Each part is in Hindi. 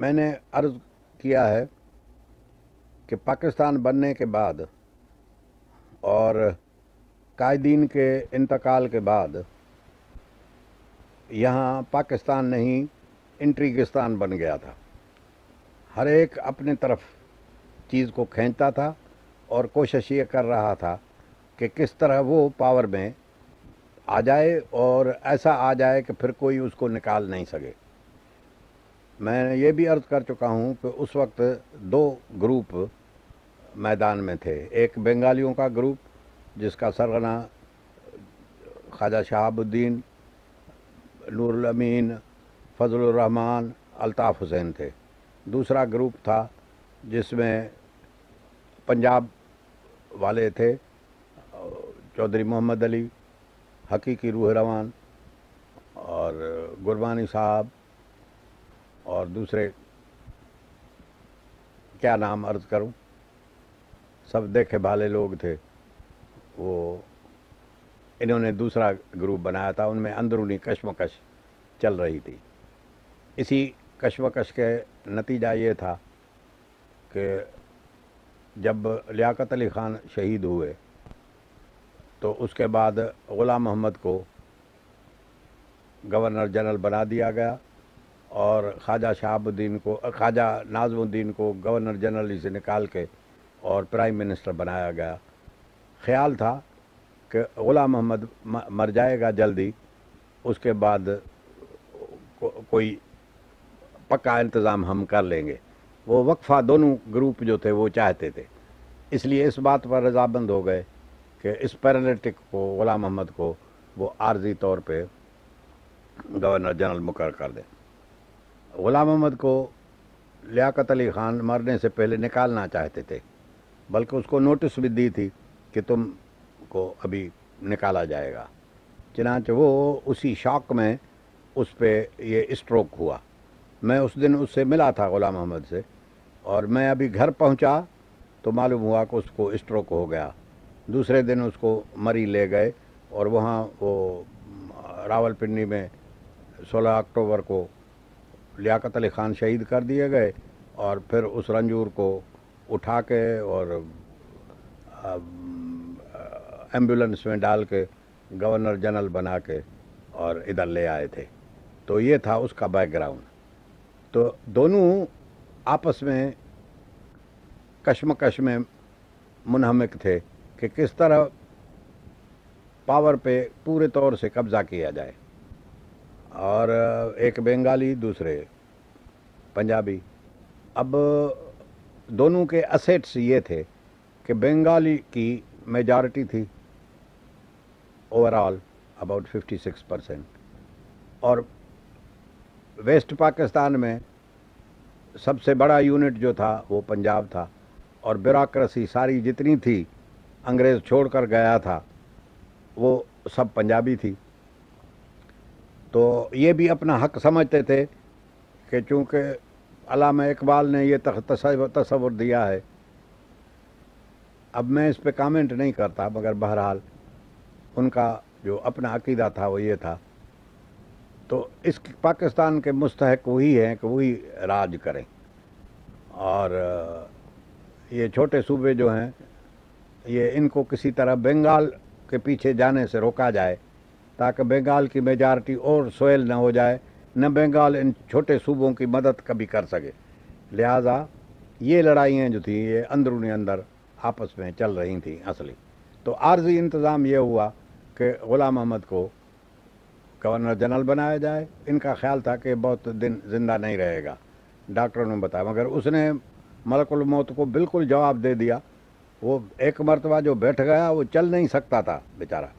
मैंने अर्ज किया है कि पाकिस्तान बनने के बाद और कायदीन के इंतकाल के बाद यहाँ पाकिस्तान नहीं इंट्रीगिस्तान बन गया था हर एक अपने तरफ चीज़ को खींचता था और कोशिश ये कर रहा था कि किस तरह वो पावर में आ जाए और ऐसा आ जाए कि फिर कोई उसको निकाल नहीं सके मैं ये भी अर्ज़ कर चुका हूँ कि उस वक्त दो ग्रुप मैदान में थे एक बंगालियों का ग्रुप जिसका सरगना ख्वाजा शहाबुद्दीन नूरमीन रहमान, अल्ताफ़ हुसैन थे दूसरा ग्रुप था जिसमें पंजाब वाले थे चौधरी मोहम्मद अली हकीकी रूह रवान और गुरबानी साहब और दूसरे क्या नाम अर्ज करूं सब देखे भाले लोग थे वो इन्होंने दूसरा ग्रुप बनाया था उनमें अंदरूनी कश्मकश चल रही थी इसी कश्मकश के नतीजा ये था कि जब लियाकत अली ख़ान शहीद हुए तो उसके बाद ग़ुलाम मोहम्मद को गवर्नर जनरल बना दिया गया और ख्वाजा शहाबुद्दीन को ख्वाजा नाजमुद्दीन को गवर्नर जनरल से निकाल के और प्राइम मिनिस्टर बनाया गया ख्याल था कि ग़ुलाम मोहम्मद मर जाएगा जल्दी उसके बाद को, कोई पक्का इंतज़ाम हम कर लेंगे वो वक्फ़ा दोनों ग्रुप जो थे वो चाहते थे इसलिए इस बात पर रजाबंद हो गए कि इस पैरालिटिक को ग़ुलाम मोहम्मद को वो आर्जी तौर पे गवर्नर जनरल मुकर कर दें गुलाम अहमद को लियाकत अली ख़ान मरने से पहले निकालना चाहते थे बल्कि उसको नोटिस भी दी थी कि तुम को अभी निकाला जाएगा चनाच वो उसी शॉक में उस पर ये स्ट्रोक हुआ मैं उस दिन उससे मिला था ग़ुलाम अहमद से और मैं अभी घर पहुंचा तो मालूम हुआ कि उसको स्ट्रोक हो गया दूसरे दिन उसको मरी ले गए और वहाँ वो रावलपिंडी में 16 अक्टूबर को लियाकत अली ख़ान शहीद कर दिए गए और फिर उस रंजूर को उठा के और एम्बुलेंस में डाल के गवर्नर जनरल बना के और इधर ले आए थे तो ये था उसका बैकग्राउंड तो दोनों आपस में कश्मकश में मुनहमक थे कि किस तरह पावर पे पूरे तौर से कब्ज़ा किया जाए और एक बंगाली दूसरे पंजाबी अब दोनों के असेट्स ये थे कि बंगाली की मेजॉरिटी थी ओवरऑल अबाउट 56 परसेंट और वेस्ट पाकिस्तान में सबसे बड़ा यूनिट जो था वो पंजाब था और ब्यूरोसी सारी जितनी थी अंग्रेज़ छोड़ कर गया था वो सब पंजाबी थी तो ये भी अपना हक समझते थे कि चूँकि अलामा इकबाल ने यह तस्वुर दिया है अब मैं इस पर कामेंट नहीं करता मगर बहरहाल उनका जो अपना अकीदा था वो ये था तो इस पाकिस्तान के मुस्तक वही हैं कि वही राज करें और ये छोटे सूबे जो हैं ये इनको किसी तरह बंगाल के पीछे जाने से रोका जाए ताकि बंगाल की मेजॉरिटी और सोयल न हो जाए न बंगाल इन छोटे सूबों की मदद कभी कर सके लिहाजा ये लड़ाइयाँ जो थी ये अंदरूनी अंदर आपस में चल रही थी असली तो आर्जी इंतज़ाम ये हुआ कि ग़ुलाम अहमद को गवर्नर जनरल बनाया जाए इनका ख्याल था कि बहुत दिन जिंदा नहीं रहेगा डॉक्टरों ने बताया मगर उसने मलकुल मौत को बिल्कुल जवाब दे दिया वो एक मरतबा जो बैठ गया वो चल नहीं सकता था बेचारा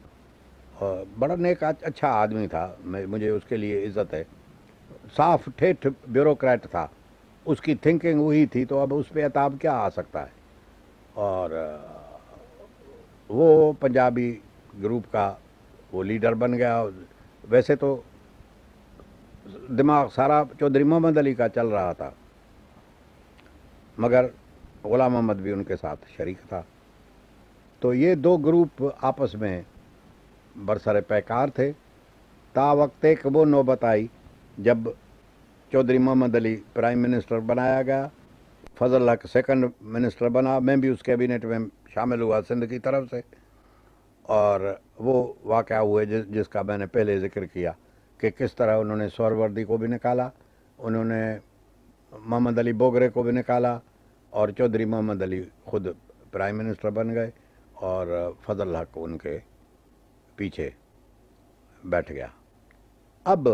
और बड़ा नेक अच्छा आदमी था मैं मुझे उसके लिए इज्जत है साफ ठेठ ब्यूरोक्रेट था उसकी थिंकिंग वही थी तो अब उस पर अताब क्या आ सकता है और वो पंजाबी ग्रुप का वो लीडर बन गया वैसे तो दिमाग सारा चौधरी मोहम्मद अली का चल रहा था मगर गुलाम मोहम्मद भी उनके साथ शरीक था तो ये दो ग्रुप आपस में बरसर पैकार थे ता वक्त एक वो नौबत आई जब चौधरी मोहम्मद अली प्राइम मिनिस्टर बनाया गया फजल हक सेकंड मिनिस्टर बना मैं भी उस कैबिनेट में शामिल हुआ सिंध की तरफ से और वो वाक़ हुए जिस, जिसका मैंने पहले जिक्र किया कि किस तरह उन्होंने स्वरवर्दी को भी निकाला उन्होंने मोहम्मद अली बोगरे को भी निकाला और चौधरी मोहम्मद अली खुद प्राइम मिनिस्टर बन गए और फजल हक उनके पीछे बैठ गया अब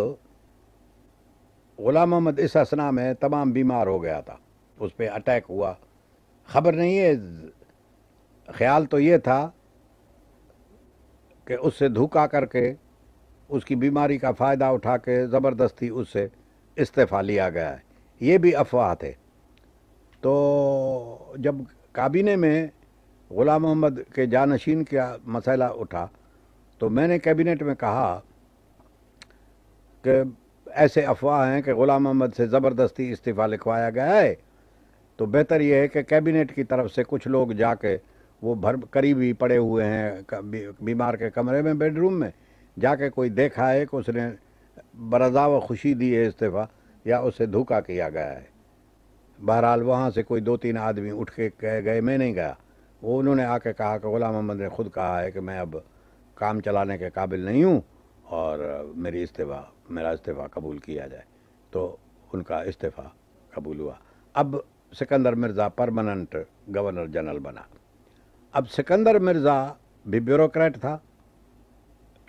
गुलाम मोहम्मद इस असना में तमाम बीमार हो गया था उस पर अटैक हुआ खबर नहीं है ख्याल तो ये था कि उससे धोखा करके उसकी बीमारी का फ़ायदा उठा के ज़बरदस्ती उससे इस्तीफ़ा लिया गया है ये भी अफवाह थे तो जब काबीने में ग़ुलाम मोहम्मद के जानशीन का मसला उठा तो मैंने कैबिनेट में कहा कि ऐसे अफवाह हैं कि ग़ुलाम अहमद से ज़बरदस्ती इस्तीफ़ा लिखवाया गया है तो बेहतर यह है कि कैबिनेट की तरफ से कुछ लोग जाके वो भर करीबी पड़े हुए हैं बीमार के कमरे में बेडरूम में जाके कोई देखा है कि उसने बरजा व खुशी दी है इस्तीफ़ा या उसे धोखा किया गया है बहरहाल वहाँ से कोई दो तीन आदमी उठ के गए मैं नहीं गया वो उन्होंने आके कहा कि ग़ुलाम अहमद ने ख़ुद कहा है कि मैं अब काम चलाने के काबिल नहीं हूँ और मेरी इस्तीफ़ा मेरा इस्तीफ़ा कबूल किया जाए तो उनका इस्तीफ़ा कबूल हुआ अब Sikandar Mirza permanent governor general बना अब सिकंदर मिर्ज़ा भी ब्यूरोक्रेट था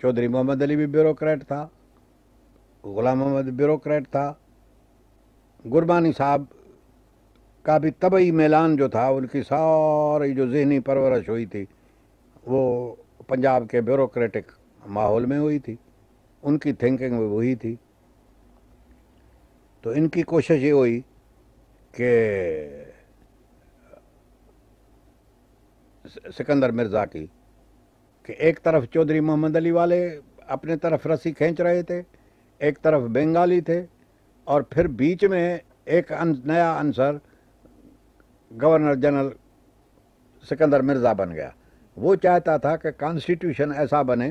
चौधरी मोहम्मद अली भी ब्यूरोक्रेट था गुलाम मोहम्मद ब्यूरोक्रेट था गुरबानी साहब का भी तबई मेलान जो था उनकी सारी जो जहनी परवरश हुई थी वो पंजाब के ब्यूरोक्रेटिक माहौल में हुई थी उनकी थिंकिंग भी वही थी तो इनकी कोशिश ये हुई कि सिकंदर मिर्ज़ा की कि एक तरफ चौधरी मोहम्मद अली वाले अपने तरफ रस्सी खींच रहे थे एक तरफ बंगाली थे और फिर बीच में एक नया अंसर गवर्नर जनरल सिकंदर मिर्ज़ा बन गया वो चाहता था कि कॉन्स्टिट्यूशन ऐसा बने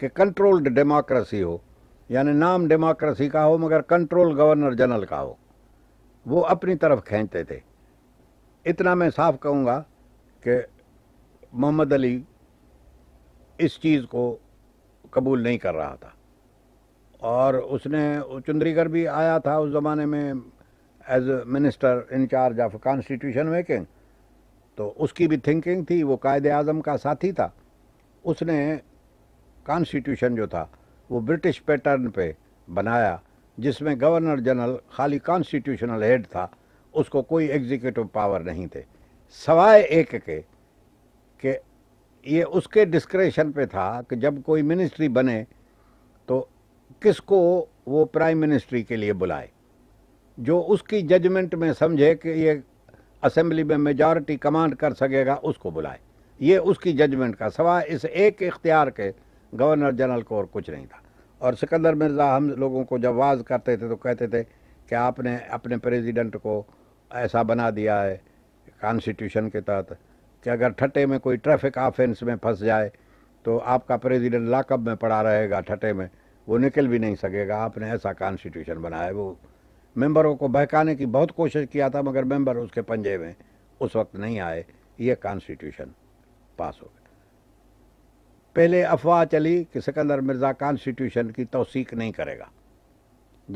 कि कंट्रोल्ड डेमोक्रेसी हो यानी नाम डेमोक्रेसी का हो मगर कंट्रोल गवर्नर जनरल का हो वो अपनी तरफ खींचते थे इतना मैं साफ कहूँगा कि मोहम्मद अली इस चीज़ को कबूल नहीं कर रहा था और उसने चंद्रीगढ़ भी आया था उस ज़माने में as minister in charge of constitution making तो उसकी भी थिंकिंग थी वो कायद अजम का साथी था उसने कॉन्स्टिट्यूशन जो था वो ब्रिटिश पैटर्न पे बनाया जिसमें गवर्नर जनरल खाली कॉन्स्टिट्यूशनल हेड था उसको कोई एग्जीक्यूटिव पावर नहीं थे सवाए एक के कि ये उसके डिस्क्रेशन पे था कि जब कोई मिनिस्ट्री बने तो किसको वो प्राइम मिनिस्ट्री के लिए बुलाए जो उसकी जजमेंट में समझे कि ये असेंबली में मेजॉरिटी कमांड कर सकेगा उसको बुलाए ये उसकी जजमेंट का सवाल इस एक इख्तियार के गवर्नर जनरल को और कुछ नहीं था और सिकंदर मिर्ज़ा हम लोगों को जब वाज करते थे तो कहते थे कि आपने अपने प्रेसिडेंट को ऐसा बना दिया है कॉन्स्टिट्यूशन के तहत कि अगर ठट्टे में कोई ट्रैफिक ऑफेंस में फंस जाए तो आपका प्रेसिडेंट लाकअप में पड़ा रहेगा ठट्टे में वो निकल भी नहीं सकेगा आपने ऐसा कॉन्स्टिट्यूशन बनाया है वो मेंबरों को बहकाने की बहुत कोशिश किया था मगर मेंबर उसके पंजे में उस वक्त नहीं आए ये कॉन्स्टिट्यूशन पास हो गया पहले अफवाह चली कि सिकंदर मिर्ज़ा कॉन्स्टिट्यूशन की तोसीक नहीं करेगा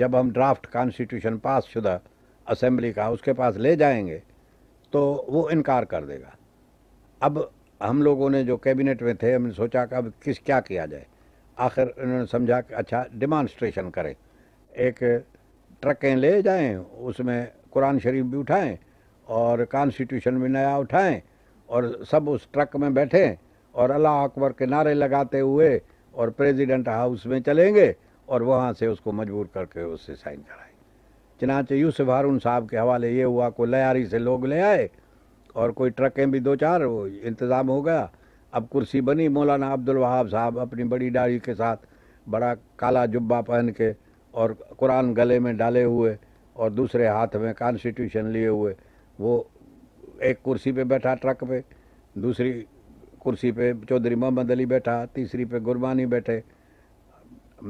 जब हम ड्राफ्ट कॉन्स्टिट्यूशन पास शुदा असम्बली का उसके पास ले जाएंगे तो वो इनकार कर देगा अब हम लोगों ने जो कैबिनेट में थे हमने सोचा कि अब किस क्या किया जाए आखिर उन्होंने समझा कि अच्छा डिमानस्ट्रेशन करें एक ट्रकें ले जाएं उसमें कुरान शरीफ भी उठाएं और कॉन्स्टिट्यूशन भी नया उठाएं और सब उस ट्रक में बैठें और अल्लाह अकबर के नारे लगाते हुए और प्रेसिडेंट हाउस में चलेंगे और वहाँ से उसको मजबूर करके उससे साइन कराएं चनाचे यूसुफ हारून साहब के हवाले ये हुआ कोई लयारी से लोग ले आए और कोई ट्रकें भी दो चार इंतज़ाम हो गया अब कुर्सी बनी मौलाना अब्दुल वहाब साहब अपनी बड़ी दाढ़ी के साथ बड़ा काला जुब्बा पहन के और कुरान गले में डाले हुए और दूसरे हाथ में कॉन्स्टिट्यूशन लिए हुए वो एक कुर्सी पे बैठा ट्रक पे दूसरी कुर्सी पे चौधरी मोहम्मद अली बैठा तीसरी पे गुरबानी बैठे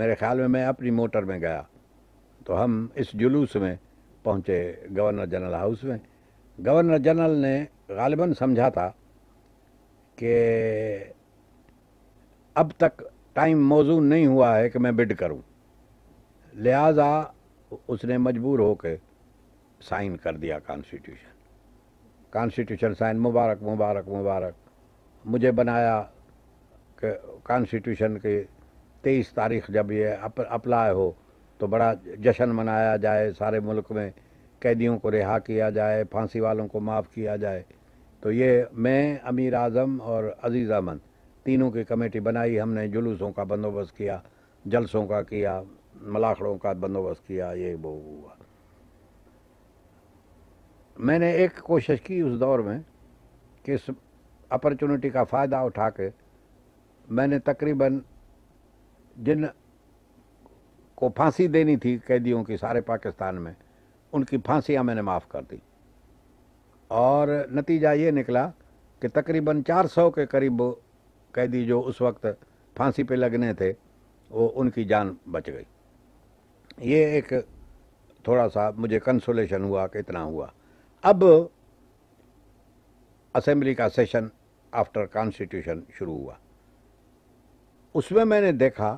मेरे ख्याल में मैं अपनी मोटर में गया तो हम इस जुलूस में पहुँचे गवर्नर जनरल हाउस में गवर्नर जनरल ने गालिबा समझा था कि अब तक टाइम मौजूद नहीं हुआ है कि मैं बिड करूं लिहाजा उसने मजबूर होकर साइन कर दिया कॉन्स्टिट्यूशन कॉन्स्टिट्यूशन साइन मुबारक मुबारक मुबारक मुझे बनाया कि कॉन्स्टिट्यूशन के तेईस तारीख जब ये अप्लाई हो तो बड़ा जश्न मनाया जाए सारे मुल्क में कैदियों को रिहा किया जाए फांसी वालों को माफ़ किया जाए तो ये मैं अमीर आज़म और अजीज़ अमन तीनों की कमेटी बनाई हमने जुलूसों का बंदोबस्त किया जलसों का किया मलाखड़ों का बंदोबस्त किया ये वो हुआ मैंने एक कोशिश की उस दौर में कि इस अपॉर्चुनिटी का फ़ायदा उठा के मैंने तकरीबन जिन को फांसी देनी थी कैदियों की सारे पाकिस्तान में उनकी फांसियाँ मैंने माफ़ कर दी और नतीजा ये निकला कि तकरीबन 400 के करीब कैदी जो उस वक्त फांसी पे लगने थे वो उनकी जान बच गई ये एक थोड़ा सा मुझे कंसोलेशन हुआ कि इतना हुआ अब असेंबली का सेशन आफ्टर कॉन्स्टिट्यूशन शुरू हुआ उसमें मैंने देखा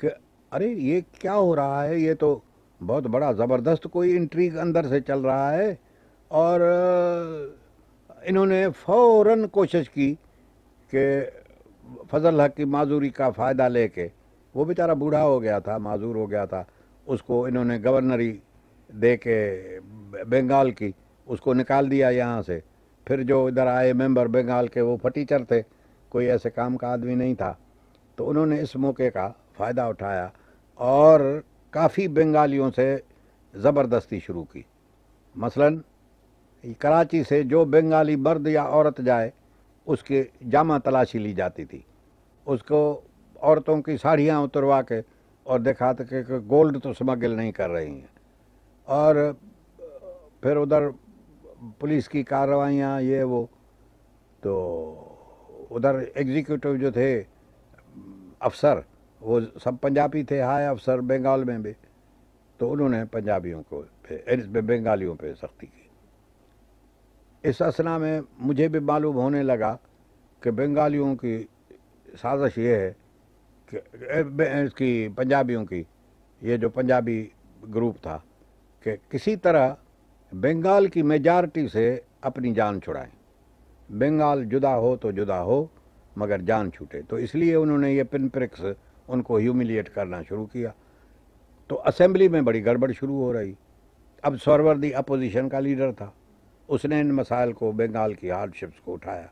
कि अरे ये क्या हो रहा है ये तो बहुत बड़ा ज़बरदस्त कोई इंट्रीक अंदर से चल रहा है और इन्होंने फौरन कोशिश की कि फजल हक की माजूरी का फ़ायदा लेके वो बेचारा बूढ़ा हो गया था माजूर हो गया था उसको इन्होंने गवर्नरी दे के बंगाल की उसको निकाल दिया यहाँ से फिर जो इधर आए मेंबर बंगाल के वो फटीचर थे कोई ऐसे काम का आदमी नहीं था तो उन्होंने इस मौके का फ़ायदा उठाया और काफ़ी बंगालियों से ज़बरदस्ती शुरू की मसलन कराची से जो बंगाली मर्द या औरत जाए उसके जामा तलाशी ली जाती थी उसको औरतों की साड़ियाँ उतरवा के और देखा था कि गोल्ड तो स्मगल नहीं कर रही हैं और फिर उधर पुलिस की कार्रवाइयाँ ये वो तो उधर एग्जीक्यूटिव जो थे अफसर वो सब पंजाबी थे हाय अफसर बंगाल में भी तो उन्होंने पंजाबियों को बंगालियों पे सख्ती की इस असना में मुझे भी मालूम होने लगा कि बंगालियों की साजिश ये है इसकी पंजाबियों की ये जो पंजाबी ग्रुप था कि किसी तरह बंगाल की मेजॉरिटी से अपनी जान छुड़ाएं बंगाल जुदा हो तो जुदा हो मगर जान छूटे तो इसलिए उन्होंने ये पिन प्रिक्स उनको ह्यूमिलिएट करना शुरू किया तो असेंबली में बड़ी गड़बड़ शुरू हो रही अब सौरवर्दी अपोजिशन का लीडर था उसने इन मसाइल को बंगाल की हार्डशिप्स को उठाया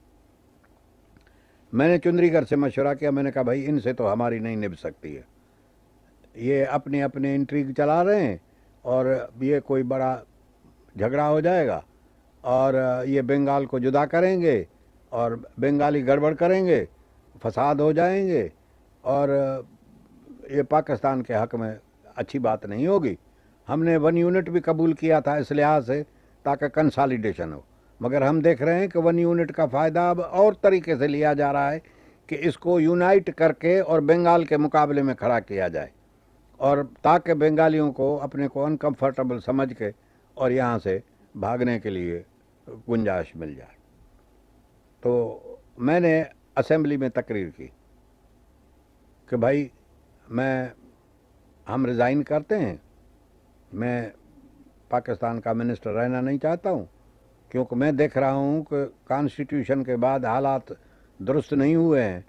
मैंने चुंदरीगढ़ से मशवरा किया मैंने कहा भाई इनसे तो हमारी नहीं निभ सकती है ये अपने अपने इंट्रीग चला रहे हैं और ये कोई बड़ा झगड़ा हो जाएगा और ये बंगाल को जुदा करेंगे और बंगाली गड़बड़ करेंगे फसाद हो जाएंगे और ये पाकिस्तान के हक में अच्छी बात नहीं होगी हमने वन यूनिट भी कबूल किया था इस लिहाज से ताकि कंसालिडेशन हो मगर हम देख रहे हैं कि वन यूनिट का फ़ायदा अब और तरीके से लिया जा रहा है कि इसको यूनाइट करके और बंगाल के मुकाबले में खड़ा किया जाए और ताकि बंगालियों को अपने को अनकंफर्टेबल समझ के और यहाँ से भागने के लिए गुंजाइश मिल जाए तो मैंने असेंबली में तकरीर की कि भाई मैं हम रिज़ाइन करते हैं मैं पाकिस्तान का मिनिस्टर रहना नहीं चाहता हूँ क्योंकि मैं देख रहा हूँ कि कॉन्स्टिट्यूशन के बाद हालात दुरुस्त नहीं हुए हैं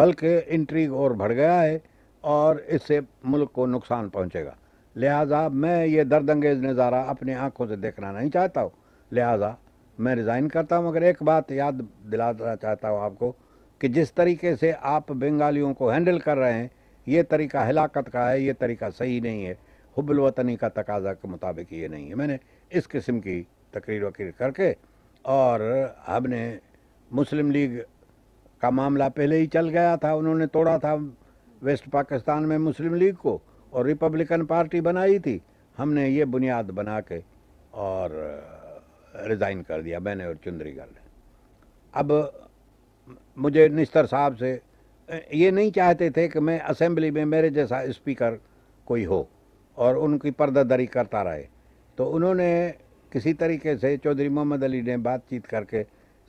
बल्कि इंट्रीग और बढ़ गया है और इससे मुल्क को नुकसान पहुँचेगा लिहाजा मैं ये दर्द अंगेज नज़ारा अपनी आँखों से देखना नहीं चाहता हूँ लिहाजा मैं रिज़ाइन करता हूँ मगर एक बात याद दिलाना चाहता हूँ आपको कि जिस तरीके से आप बंगालियों को हैंडल कर रहे हैं ये तरीका हिलाकत का है ये तरीका सही नहीं है हुबुलवतनी का तकाजा के मुताबिक ये नहीं है मैंने इस किस्म की तकरीर वकीर करके और हमने मुस्लिम लीग का मामला पहले ही चल गया था उन्होंने तोड़ा था वेस्ट पाकिस्तान में मुस्लिम लीग को और रिपब्लिकन पार्टी बनाई थी हमने ये बुनियाद बना के और रिज़ाइन कर दिया मैंने और चुंदरीगढ़ ने अब मुझे निस्तर साहब से ये नहीं चाहते थे कि मैं असेंबली में मेरे जैसा स्पीकर कोई हो और उनकी पर्दादारी करता रहे तो उन्होंने किसी तरीके से चौधरी मोहम्मद अली ने बातचीत करके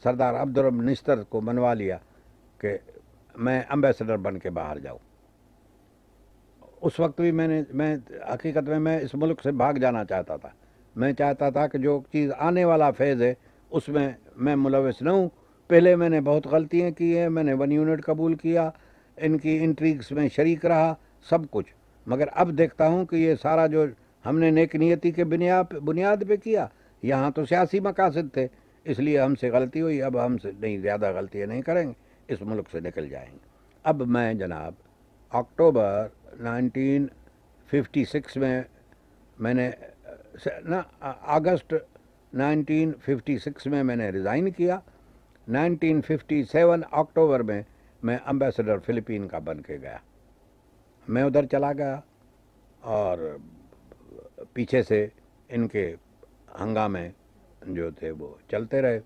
सरदार अब्दुल निस्तर को मनवा लिया कि मैं अम्बेसडर बन के बाहर जाऊँ उस वक्त भी मैंने मैं हकीकत में मैं इस मुल्क से भाग जाना चाहता था मैं चाहता था कि जो चीज़ आने वाला फेज़ है उसमें मैं मुलविस न हूँ पहले मैंने बहुत गलतियाँ की हैं मैंने वन यूनिट कबूल किया इनकी इंट्रीग्स में शरीक रहा सब कुछ मगर अब देखता हूँ कि ये सारा जो हमने नेक नियति के बुनियाद बुनियाद पे किया यहाँ तो सियासी मकासद थे इसलिए हमसे गलती हुई अब हमसे नहीं ज़्यादा गलतियाँ नहीं करेंगे इस मुल्क से निकल जाएंगे अब मैं जनाब अक्टूबर 1956 में मैंने ना अगस्त 1956 में मैंने रिज़ाइन किया 1957 अक्टूबर में मैं अम्बेसडर फ़िलिपीन का बन के गया मैं उधर चला गया और पीछे से इनके हंगामे जो थे वो चलते रहे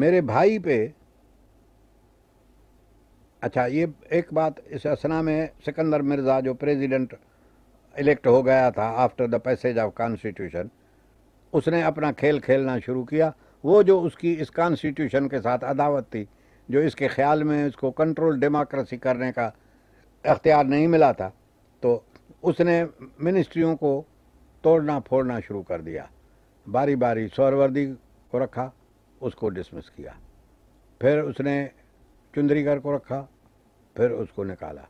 मेरे भाई पे अच्छा ये एक बात इस असना में सिकंदर मिर्ज़ा जो प्रेसिडेंट इलेक्ट हो गया था after the passage of constitution उसने अपना खेल खेलना शुरू किया वो जो उसकी इस कॉन्स्टिट्यूशन के साथ अदावत थी जो इसके ख्याल में इसको कंट्रोल डेमोक्रेसी करने का अख्तियार नहीं मिला था तो उसने मिनिस्ट्रियों को तोड़ना फोड़ना शुरू कर दिया बारी बारी सौरवर्दी को रखा उसको डिसमिस किया फिर उसने चुंदरीगर को रखा फिर उसको निकाला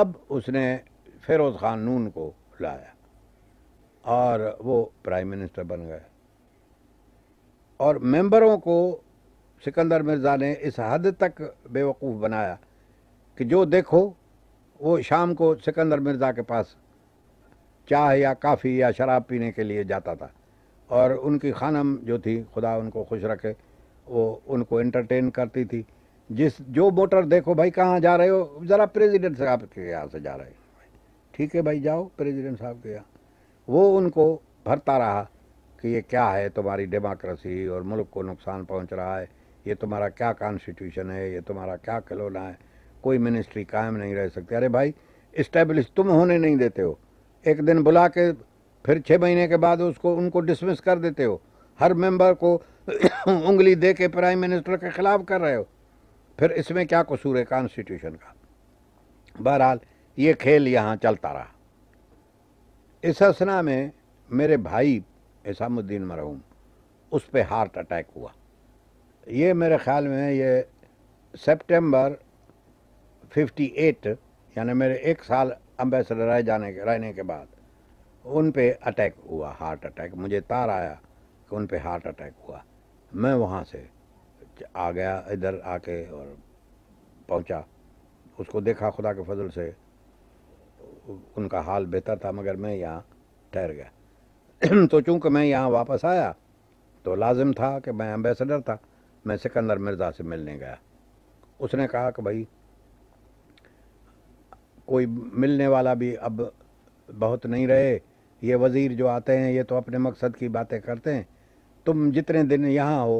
अब उसने फिरोज़ ख़ान नून को लाया और वो प्राइम मिनिस्टर बन गए और मेंबरों को सिकंदर मिर्ज़ा ने इस हद तक बेवकूफ़ बनाया कि जो देखो वो शाम को सिकंदर मिर्ज़ा के पास चाय या काफ़ी या शराब पीने के लिए जाता था और उनकी खानम जो थी खुदा उनको खुश रखे वो उनको एंटरटेन करती थी जिस जो वोटर देखो भाई कहाँ जा रहे हो ज़रा प्रेसिडेंट साहब के यहाँ से जा रहे हो ठीक है भाई जाओ प्रेसिडेंट साहब के यहाँ वो उनको भरता रहा कि ये क्या है तुम्हारी डेमोक्रेसी और मुल्क को नुकसान पहुंच रहा है ये तुम्हारा क्या कॉन्स्टिट्यूशन है ये तुम्हारा क्या खिलौना है कोई मिनिस्ट्री कायम नहीं रह सकती अरे भाई इस्टेब्लिश तुम होने नहीं देते हो एक दिन बुला के फिर छः महीने के बाद उसको उनको डिसमिस कर देते हो हर मेंबर को उंगली दे के प्राइम मिनिस्टर के ख़िलाफ़ कर रहे हो फिर इसमें क्या कसूर है कॉन्स्टिट्यूशन का बहरहाल ये खेल यहाँ चलता रहा इस असना में मेरे भाई इसामुद्दीन मरहूम उस पर हार्ट अटैक हुआ ये मेरे ख्याल में ये सितंबर 58 यानी मेरे एक साल अम्बेसडर रह जाने के रहने के बाद उन पे अटैक हुआ हार्ट अटैक मुझे तार आया कि उन पे हार्ट अटैक हुआ मैं वहाँ से आ गया इधर आके और पहुँचा उसको देखा खुदा के फजल से उनका हाल बेहतर था मगर मैं यहाँ ठहर गया तो चूँकि मैं यहाँ वापस आया तो लाजिम था कि मैं अम्बेसडर था मैं सिकंदर मिर्ज़ा से मिलने गया उसने कहा कि भाई कोई मिलने वाला भी अब बहुत नहीं रहे ये वज़ीर जो आते हैं ये तो अपने मकसद की बातें करते हैं तुम जितने दिन यहाँ हो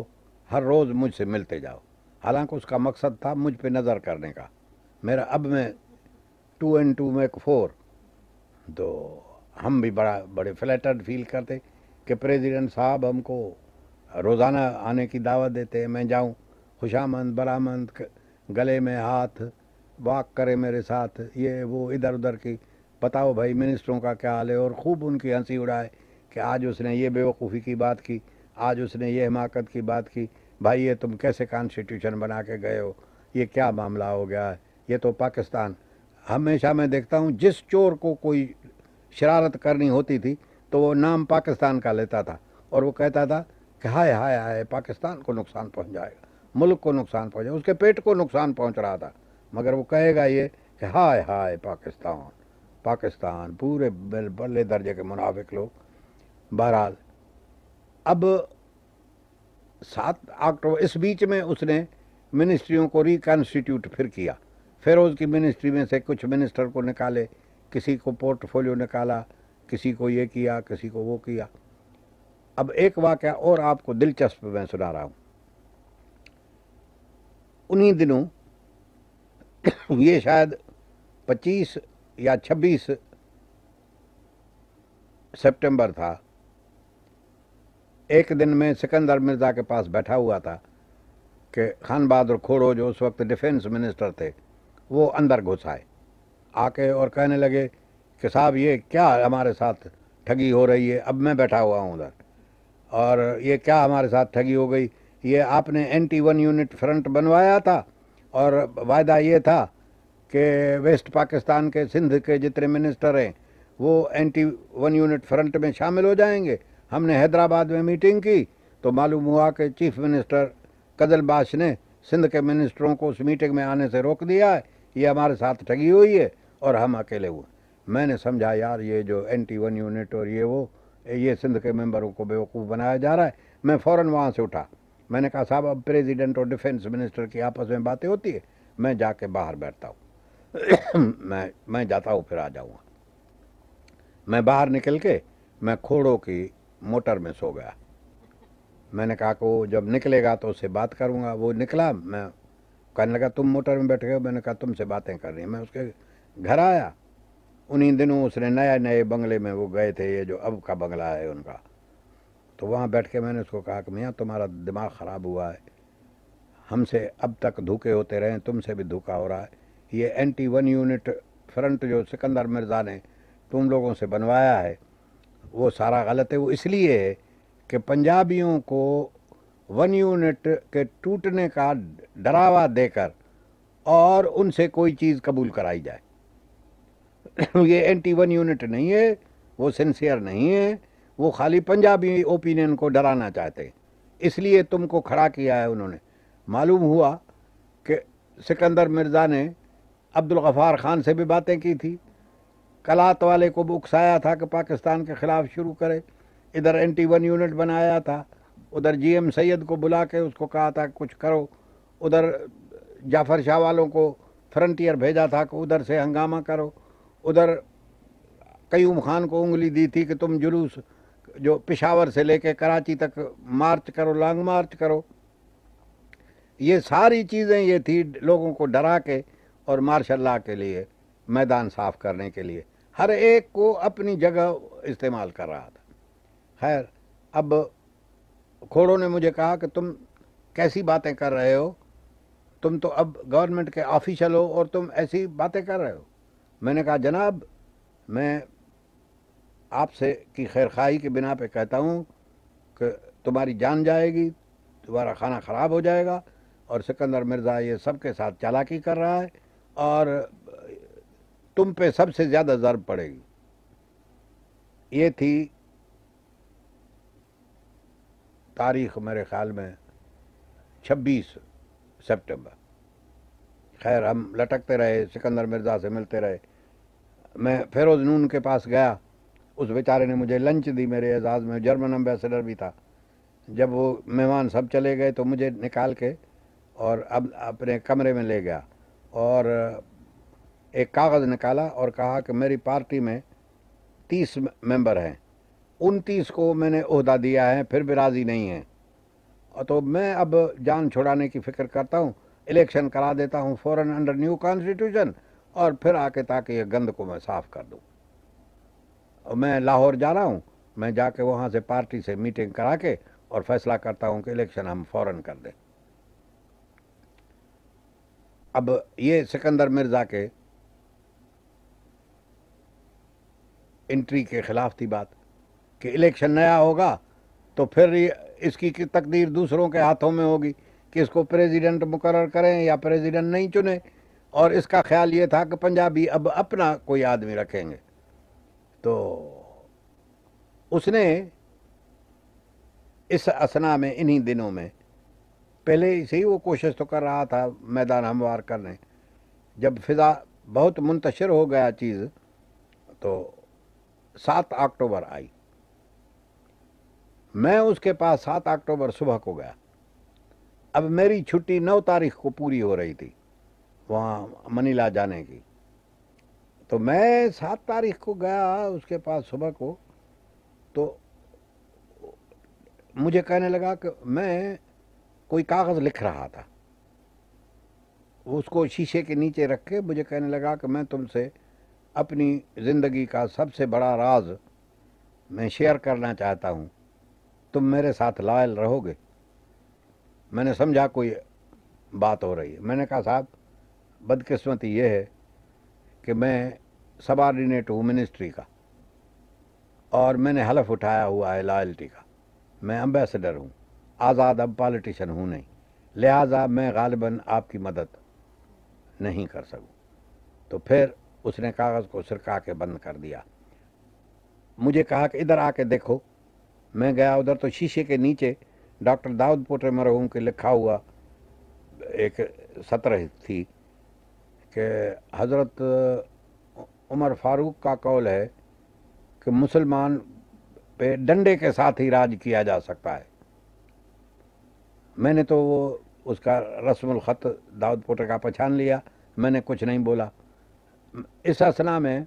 हर रोज़ मुझसे मिलते जाओ हालांकि उसका मकसद था मुझ पे नज़र करने का मेरा अब मैं two and two make four तो हम भी बड़ा बड़े फ्लैटर्ड फील करते कि प्रेसिडेंट साहब हमको रोज़ाना आने की दावत देते हैं मैं जाऊँ खुशामंद बरामंद गले में हाथ वाक करे मेरे साथ ये वो इधर उधर की बताओ भाई मिनिस्टरों का क्या हाल है और खूब उनकी हंसी उड़ाए कि आज उसने ये बेवकूफ़ी की बात की आज उसने ये हिमाकत की बात की भाई ये तुम कैसे कॉन्स्टिट्यूशन बना के गए हो ये क्या मामला हो गया है ये तो पाकिस्तान हमेशा मैं देखता हूँ जिस चोर को कोई शरारत करनी होती थी तो वो नाम पाकिस्तान का लेता था और वो कहता था कि हाय हाय हाय पाकिस्तान को नुकसान पहुँच जाएगा मुल्क को नुकसान पहुँचाएगा उसके पेट को नुकसान पहुँच रहा था मगर वो कहेगा ये कि हाय हाय पाकिस्तान पाकिस्तान पूरे बल्ले दर्जे के मुनाफिक लोग बहरहाल अब सात अक्टूबर इस बीच में उसने मिनिस्ट्रियों को रिकॉन्स्टिट्यूट फिर किया फिरोज़ की मिनिस्ट्री में से कुछ मिनिस्टर को निकाले किसी को पोर्टफोलियो निकाला किसी को ये किया किसी को वो किया अब एक वाक़ और आपको दिलचस्प मैं सुना रहा हूँ उन्हीं दिनों ये शायद 25 या 26 सितंबर था एक दिन में सिकंदर मिर्ज़ा के पास बैठा हुआ था कि खान बहादुर खोड़ो जो उस वक्त डिफेंस मिनिस्टर थे वो अंदर घुस आए आके और कहने लगे कि साहब ये क्या हमारे साथ ठगी हो रही है अब मैं बैठा हुआ हूँ उधर और ये क्या हमारे साथ ठगी हो गई ये आपने एंटी वन यूनिट फ्रंट बनवाया था और वायदा ये था कि वेस्ट पाकिस्तान के सिंध के जितने मिनिस्टर हैं वो एंटी वन यूनिट फ्रंट में शामिल हो जाएंगे हमने हैदराबाद में मीटिंग की तो मालूम हुआ कि चीफ मिनिस्टर कदल बाश ने सिंध के मिनिस्टरों को उस मीटिंग में आने से रोक दिया है ये हमारे साथ ठगी हुई है और हम अकेले हुए मैंने समझा यार ये जो एंटी वन यूनिट और ये वो ये सिंध के मेंबरों को बेवकूफ़ बनाया जा रहा है मैं फ़ौर वहाँ से उठा मैंने कहा साहब अब प्रेसिडेंट और डिफेंस मिनिस्टर की आपस में बातें होती है मैं जाके बाहर बैठता हूँ मैं मैं जाता हूँ फिर आ जाऊँगा मैं बाहर निकल के मैं खोड़ों की मोटर में सो गया मैंने कहा कि वो जब निकलेगा तो उससे बात करूँगा वो निकला मैं कहने लगा तुम मोटर में बैठ गए मैंने कहा तुमसे बातें कर रही मैं उसके घर आया उन्हीं दिनों उसने नए नए बंगले में वो गए थे ये जो अब का बंगला है उनका तो वहाँ बैठ के मैंने उसको कहा कि मियाँ तुम्हारा दिमाग ख़राब हुआ है हमसे अब तक धोखे होते रहे तुमसे भी धोखा हो रहा है ये एंटी वन यूनिट फ्रंट जो सिकंदर मिर्ज़ा ने तुम लोगों से बनवाया है वो सारा गलत है वो इसलिए है कि पंजाबियों को वन यूनिट के टूटने का डरावा देकर और उनसे कोई चीज़ कबूल कराई जाए ये एंटी वन यूनिट नहीं है वो सिंसियर नहीं है वो खाली पंजाबी ओपिनियन को डराना चाहते इसलिए तुमको खड़ा किया है उन्होंने मालूम हुआ कि सिकंदर मिर्ज़ा ने अब्दुल गफ़ार ख़ान से भी बातें की थी कलात वाले को उकसाया था कि पाकिस्तान के ख़िलाफ़ शुरू करे इधर एंटी वन यूनिट बनाया था उधर जी एम सैद को बुला के उसको कहा था कुछ करो उधर जाफ़र शाह वालों को फ्रंटियर भेजा था कि उधर से हंगामा करो उधर कयूम खान को उंगली दी थी कि तुम जुलूस जो पिशावर से लेके कराची तक मार्च करो लॉन्ग मार्च करो ये सारी चीज़ें ये थी लोगों को डरा के और मार्शल के लिए मैदान साफ करने के लिए हर एक को अपनी जगह इस्तेमाल कर रहा था खैर अब खोड़ों ने मुझे कहा कि तुम कैसी बातें कर रहे हो तुम तो अब गवर्नमेंट के ऑफिशियल हो और तुम ऐसी बातें कर रहे हो मैंने कहा जनाब मैं आपसे की खैर खाई के बिना पे कहता हूँ कि तुम्हारी जान जाएगी तुम्हारा खाना ख़राब हो जाएगा और सिकंदर मिर्ज़ा ये सब के साथ चालाकी कर रहा है और तुम पे सबसे ज़्यादा ज़र्ब पड़ेगी ये थी तारीख मेरे ख़्याल में 26 सितंबर खैर हम लटकते रहे सिकंदर मिर्ज़ा से मिलते रहे मैं फेरोज़ नून के पास गया उस बेचारे ने मुझे लंच दी मेरे एजाज़ में जर्मन एम्बेसडर भी था जब वो मेहमान सब चले गए तो मुझे निकाल के और अब अपने कमरे में ले गया और एक कागज़ निकाला और कहा कि मेरी पार्टी में तीस मेंबर हैं उनतीस को मैंने अहदा दिया है फिर भी राज़ी नहीं है तो मैं अब जान छुड़ाने की फ़िक्र करता हूँ इलेक्शन करा देता हूँ फ़ौरन अंडर न्यू कॉन्स्टिट्यूशन और फिर आके ताकि ये गंद को मैं साफ़ कर दूँ और मैं लाहौर जा रहा हूँ मैं जाके वहाँ से पार्टी से मीटिंग करा के और फैसला करता हूँ कि इलेक्शन हम फौरन कर दें अब ये सिकंदर मिर्ज़ा के एंट्री के ख़िलाफ़ थी बात कि इलेक्शन नया होगा तो फिर इसकी की तकदीर दूसरों के हाथों में होगी कि इसको प्रेसिडेंट मुकर करें या प्रेसिडेंट नहीं चुने और इसका ख्याल ये था कि पंजाबी अब अपना कोई आदमी रखेंगे तो उसने इस असना में इन्हीं दिनों में पहले से ही वो कोशिश तो कर रहा था मैदान हमवार करने जब फिजा बहुत मुंतशिर हो गया चीज़ तो सात अक्टूबर आई मैं उसके पास सात अक्टूबर सुबह को गया अब मेरी छुट्टी नौ तारीख को पूरी हो रही थी वहाँ मनीला जाने की तो मैं सात तारीख को गया उसके पास सुबह को तो मुझे कहने लगा कि मैं कोई कागज़ लिख रहा था उसको शीशे के नीचे रख के मुझे कहने लगा कि मैं तुमसे अपनी ज़िंदगी का सबसे बड़ा राज मैं शेयर करना चाहता हूँ तुम मेरे साथ लायल रहोगे मैंने समझा कोई बात हो रही है मैंने कहा साहब बदकिस्मती ये है कि मैं सबॉर्डिनेट हूँ मिनिस्ट्री का और मैंने हलफ उठाया हुआ है लॉयल्टी का मैं अम्बेसडर हूँ आज़ाद अब पॉलिटिशन हूँ नहीं लिहाजा मैं गालिबा आपकी मदद नहीं कर सकूँ तो फिर उसने कागज़ को सिरका के बंद कर दिया मुझे कहा कि इधर आके देखो मैं गया उधर तो शीशे के नीचे डॉक्टर दाऊद पोटे मरहूम के लिखा हुआ एक सत्र थी कि हज़रत उमर फारूक का कौल है कि मुसलमान पे डंडे के साथ ही राज किया जा सकता है मैंने तो वो उसका रस्म ख़त दाऊद पोटर का पहचान लिया मैंने कुछ नहीं बोला इस असना में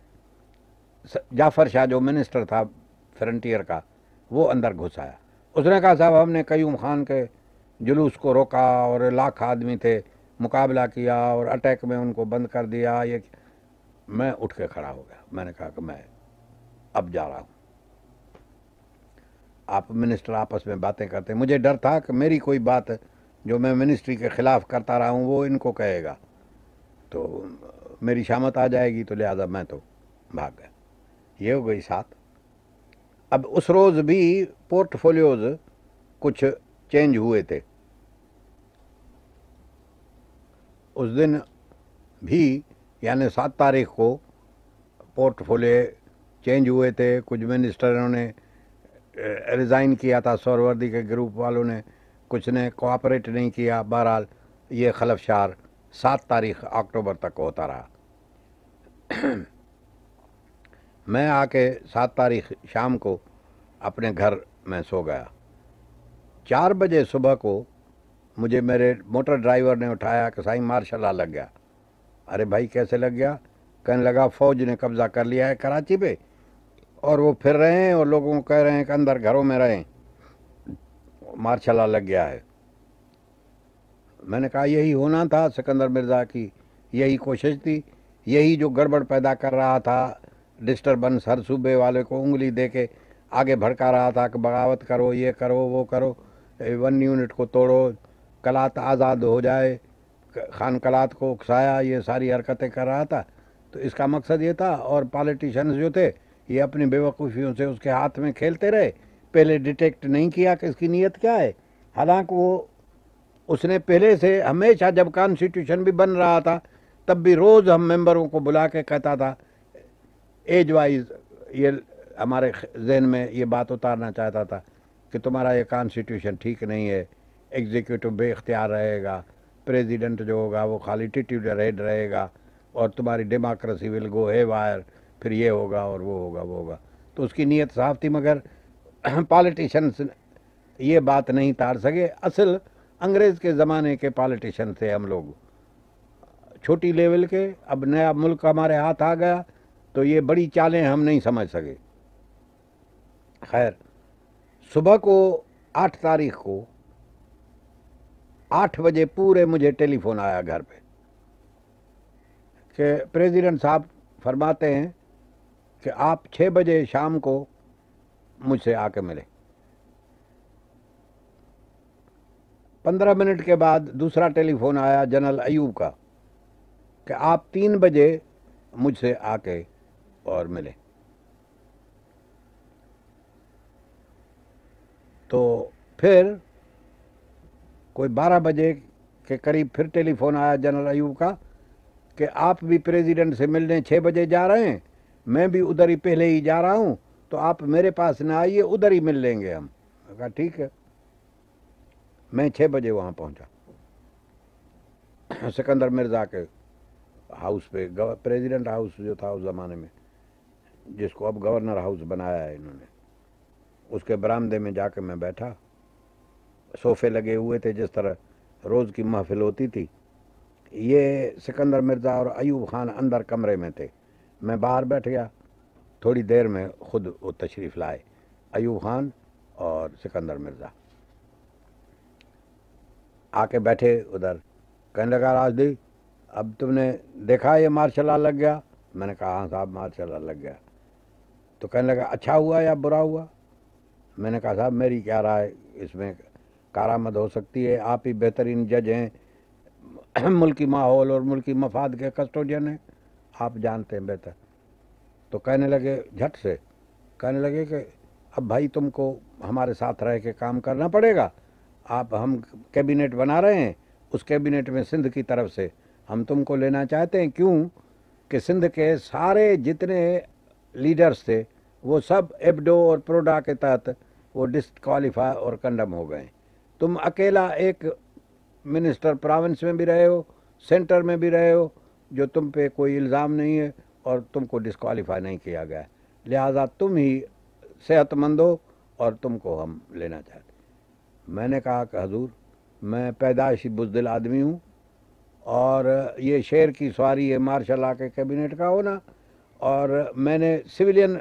जाफ़र शाह जो मिनिस्टर था फ्रंटियर का वो अंदर घुस आया उसने कहा साहब हमने कयूम खान के जुलूस को रोका और लाख आदमी थे मुकाबला किया और अटैक में उनको बंद कर दिया ये मैं उठ के खड़ा हो गया मैंने कहा कि मैं अब जा रहा हूँ आप मिनिस्टर आपस में बातें करते मुझे डर था कि मेरी कोई बात जो मैं मिनिस्ट्री के ख़िलाफ़ करता रहा हूँ वो इनको कहेगा तो मेरी शामत आ जाएगी तो लिहाजा मैं तो भाग गया ये हो गई साथ अब उस रोज़ भी पोर्टफोलियोज कुछ चेंज हुए थे उस दिन भी यानी सात तारीख को पोर्टफोलियो चेंज हुए थे कुछ मिनिस्टरों ने रिज़ाइन किया था सौरवर्दी के ग्रुप वालों ने कुछ ने कोऑपरेट नहीं किया बहरहाल ये खलफशार सात तारीख अक्टूबर तक होता रहा मैं आके सात तारीख शाम को अपने घर में सो गया चार बजे सुबह को मुझे मेरे मोटर ड्राइवर ने उठाया कि साईं मार्शल लग गया अरे भाई कैसे लग गया कहने लगा फौज ने कब्जा कर लिया है कराची पे और वो फिर रहे हैं और लोगों को कह रहे हैं कि अंदर घरों में रहें मार्शल लग गया है मैंने कहा यही होना था सिकंदर मिर्ज़ा की यही कोशिश थी यही जो गड़बड़ पैदा कर रहा था डिस्टर्बेंस हर सूबे वाले को उंगली दे के आगे भड़का रहा था कि बगावत करो ये करो वो करो वन यूनिट को तोड़ो कलात आज़ाद हो जाए खान कलात को उकसाया ये सारी हरकतें कर रहा था तो इसका मकसद ये था और पॉलिटिशियंस जो थे ये अपनी बेवकूफ़ियों से उसके हाथ में खेलते रहे पहले डिटेक्ट नहीं किया कि इसकी नीयत क्या है हालांकि वो उसने पहले से हमेशा जब कॉन्स्टिट्यूशन भी बन रहा था तब भी रोज़ हम मेंबरों को बुला के कहता था एज वाइज ये हमारे जहन में ये बात उतारना चाहता था कि तुम्हारा ये कॉन्स्टिट्यूशन ठीक नहीं है एग्जीक्यूटिव बेख्तियार रहेगा प्रेसिडेंट जो होगा वो खाली टिट्यूटर हेड रहेगा और तुम्हारी डेमोक्रेसी विल गो है वायर फिर ये होगा और वो होगा वो होगा तो उसकी नीयत साफ थी मगर पॉलिटिशन्स ये बात नहीं तार सके असल अंग्रेज़ के ज़माने के पॉलिटिशन थे हम लोग छोटी लेवल के अब नया मुल्क हमारे हाथ आ गया तो ये बड़ी चालें हम नहीं समझ सके खैर सुबह को आठ तारीख को आठ बजे पूरे मुझे टेलीफोन आया घर पे कि प्रेसिडेंट साहब फरमाते हैं कि आप छः बजे शाम को मुझसे आके मिले पंद्रह मिनट के बाद दूसरा टेलीफोन आया जनरल अयूब का कि आप तीन बजे मुझसे आके और मिले तो फिर कोई बारह बजे के करीब फिर टेलीफोन आया जनरल अयूब का कि आप भी प्रेसिडेंट से मिलने छः बजे जा रहे हैं मैं भी उधर ही पहले ही जा रहा हूँ तो आप मेरे पास ना आइए उधर ही मिल लेंगे हम कहा ठीक है मैं छः बजे वहाँ पहुँचा सिकंदर मिर्ज़ा के हाउस पे प्रेसिडेंट हाउस जो था उस ज़माने में जिसको अब गवर्नर हाउस बनाया है इन्होंने उसके बरामदे में जाकर मैं बैठा सोफ़े लगे हुए थे जिस तरह रोज़ की महफिल होती थी ये सिकंदर मिर्ज़ा और अयूब खान अंदर कमरे में थे मैं बाहर बैठ गया थोड़ी देर में ख़ुद वो तशरीफ़ लाए अयूब खान और सिकंदर मिर्ज़ा आके बैठे उधर कहने लगा राजदी अब तुमने देखा ये मार्शल आर्ट लग गया मैंने कहा हाँ साहब मार्शल आर्ट लग गया तो कहने लगा अच्छा हुआ या बुरा हुआ मैंने कहा साहब मेरी क्या राय इसमें कारामद हो सकती है आप ही बेहतरीन जज हैं मुल्की माहौल और मुल्की मफाद के कस्टोडियन हैं आप जानते हैं बेहतर तो कहने लगे झट से कहने लगे कि अब भाई तुमको हमारे साथ रह के काम करना पड़ेगा आप हम कैबिनेट बना रहे हैं उस कैबिनेट में सिंध की तरफ से हम तुमको लेना चाहते हैं क्यों कि सिंध के सारे जितने लीडर्स थे वो सब एबडो और प्रोडा के तहत वो डिसक्वालीफाई और कंडम हो गए तुम अकेला एक मिनिस्टर प्रोविंस में भी रहे हो सेंटर में भी रहे हो जो तुम पे कोई इल्ज़ाम नहीं है और तुमको डिस्कवालीफाई नहीं किया गया लिहाजा तुम ही सेहतमंद हो और तुमको हम लेना चाहते मैंने कहा कि हजूर मैं पैदाइशी बुजदिल आदमी हूँ और ये शेर की सवारी है मार्शल आ के कैबिनेट का होना और मैंने सिविलियन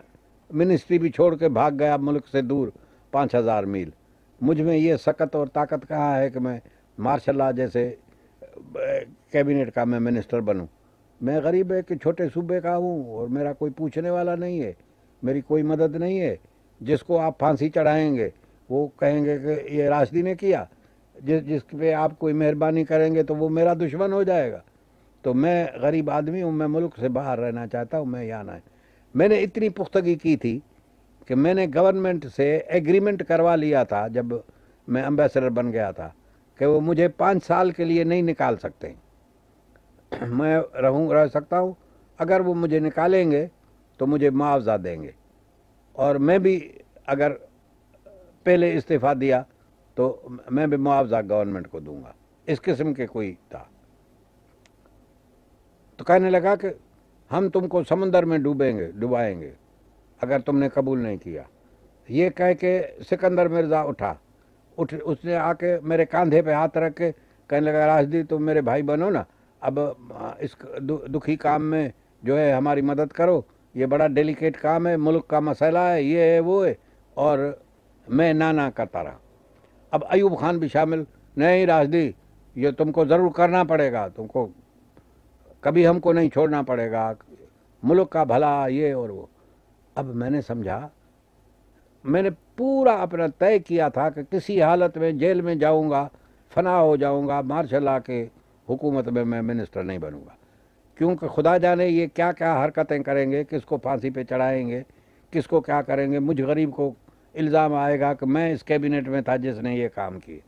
मिनिस्ट्री भी छोड़ के भाग गया मुल्क से दूर पाँच हज़ार मील मुझ में ये सकत और ताकत कहाँ है कि मैं मार्शल ला जैसे कैबिनेट का मैं मिनिस्टर बनूं मैं गरीब एक छोटे सूबे का हूँ और मेरा कोई पूछने वाला नहीं है मेरी कोई मदद नहीं है जिसको आप फांसी चढ़ाएंगे वो कहेंगे कि ये राशदी ने किया जिस जिस पे आप कोई मेहरबानी करेंगे तो वो मेरा दुश्मन हो जाएगा तो मैं गरीब आदमी हूँ मैं मुल्क से बाहर रहना चाहता हूँ मैं यहाँ ना मैंने इतनी पुख्तगी की थी कि मैंने गवर्नमेंट से एग्रीमेंट करवा लिया था जब मैं अम्बेसडर बन गया था कि वो मुझे पाँच साल के लिए नहीं निकाल सकते मैं रहूँ रह सकता हूँ अगर वो मुझे निकालेंगे तो मुझे मुआवजा देंगे और मैं भी अगर पहले इस्तीफ़ा दिया तो मैं भी मुआवजा गवर्नमेंट को दूंगा इस किस्म के कोई था तो कहने लगा कि हम तुमको समंदर में डूबेंगे डुबाएंगे अगर तुमने कबूल नहीं किया ये कह के सिकंदर मिर्ज़ा उठा उठ उसने आके मेरे कंधे पे हाथ रख के कहने लगा राजदी तुम मेरे भाई बनो ना अब इस दु, दुखी काम में जो है हमारी मदद करो ये बड़ा डेलिकेट काम है मुल्क का मसला है ये है वो है और मैं ना ना करता रहा अब अयूब खान भी शामिल नहीं राजदी ये तुमको ज़रूर करना पड़ेगा तुमको कभी हमको नहीं छोड़ना पड़ेगा मुल्क का भला ये और वो अब मैंने समझा मैंने पूरा अपना तय किया था कि किसी हालत में जेल में जाऊंगा फना हो जाऊंगा मार्शल आ के हुकूमत में मैं मिनिस्टर नहीं बनूंगा क्योंकि खुदा जाने ये क्या क्या हरकतें करेंगे किसको फांसी पे चढ़ाएंगे किसको क्या करेंगे मुझ गरीब को इल्ज़ाम आएगा कि मैं इस कैबिनेट में था जिसने ये काम किए